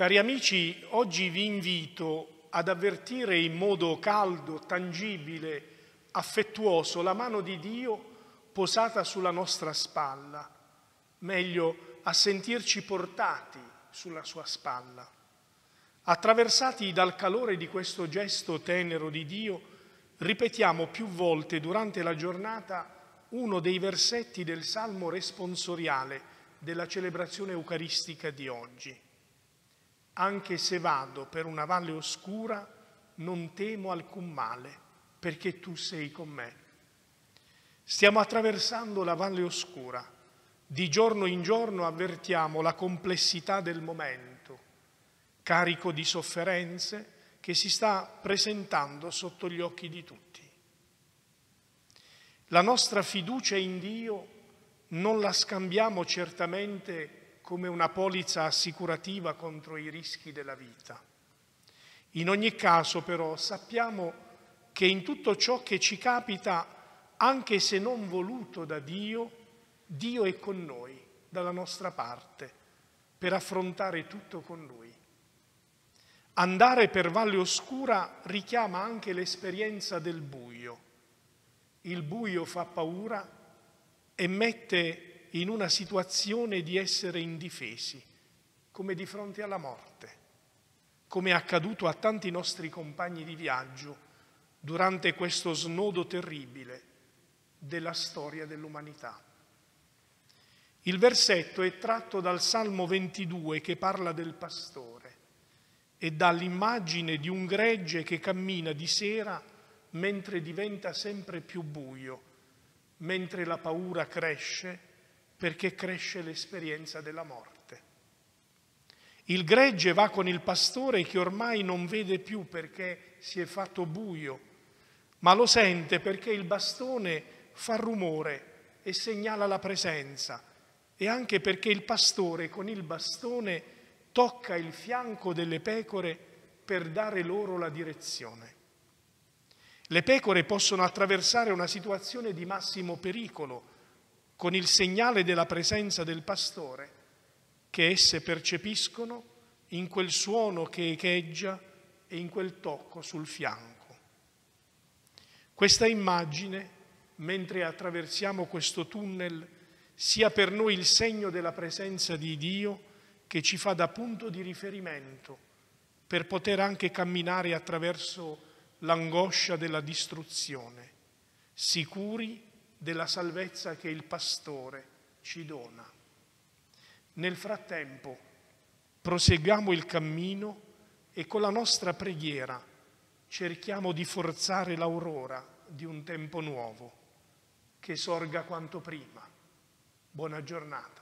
Cari amici, oggi vi invito ad avvertire in modo caldo, tangibile, affettuoso la mano di Dio posata sulla nostra spalla, meglio a sentirci portati sulla sua spalla. Attraversati dal calore di questo gesto tenero di Dio, ripetiamo più volte durante la giornata uno dei versetti del Salmo responsoriale della celebrazione eucaristica di oggi. Anche se vado per una valle oscura, non temo alcun male, perché tu sei con me. Stiamo attraversando la valle oscura. Di giorno in giorno avvertiamo la complessità del momento, carico di sofferenze che si sta presentando sotto gli occhi di tutti. La nostra fiducia in Dio non la scambiamo certamente come una polizza assicurativa contro i rischi della vita. In ogni caso però sappiamo che in tutto ciò che ci capita, anche se non voluto da Dio, Dio è con noi, dalla nostra parte, per affrontare tutto con Lui. Andare per valle oscura richiama anche l'esperienza del buio. Il buio fa paura e mette in una situazione di essere indifesi, come di fronte alla morte, come è accaduto a tanti nostri compagni di viaggio durante questo snodo terribile della storia dell'umanità. Il versetto è tratto dal Salmo 22 che parla del pastore e dall'immagine di un gregge che cammina di sera mentre diventa sempre più buio, mentre la paura cresce perché cresce l'esperienza della morte. Il gregge va con il pastore che ormai non vede più perché si è fatto buio, ma lo sente perché il bastone fa rumore e segnala la presenza e anche perché il pastore con il bastone tocca il fianco delle pecore per dare loro la direzione. Le pecore possono attraversare una situazione di massimo pericolo, con il segnale della presenza del pastore che esse percepiscono in quel suono che echeggia e in quel tocco sul fianco. Questa immagine, mentre attraversiamo questo tunnel, sia per noi il segno della presenza di Dio che ci fa da punto di riferimento per poter anche camminare attraverso l'angoscia della distruzione, sicuri della salvezza che il pastore ci dona. Nel frattempo proseguiamo il cammino e con la nostra preghiera cerchiamo di forzare l'aurora di un tempo nuovo che sorga quanto prima. Buona giornata.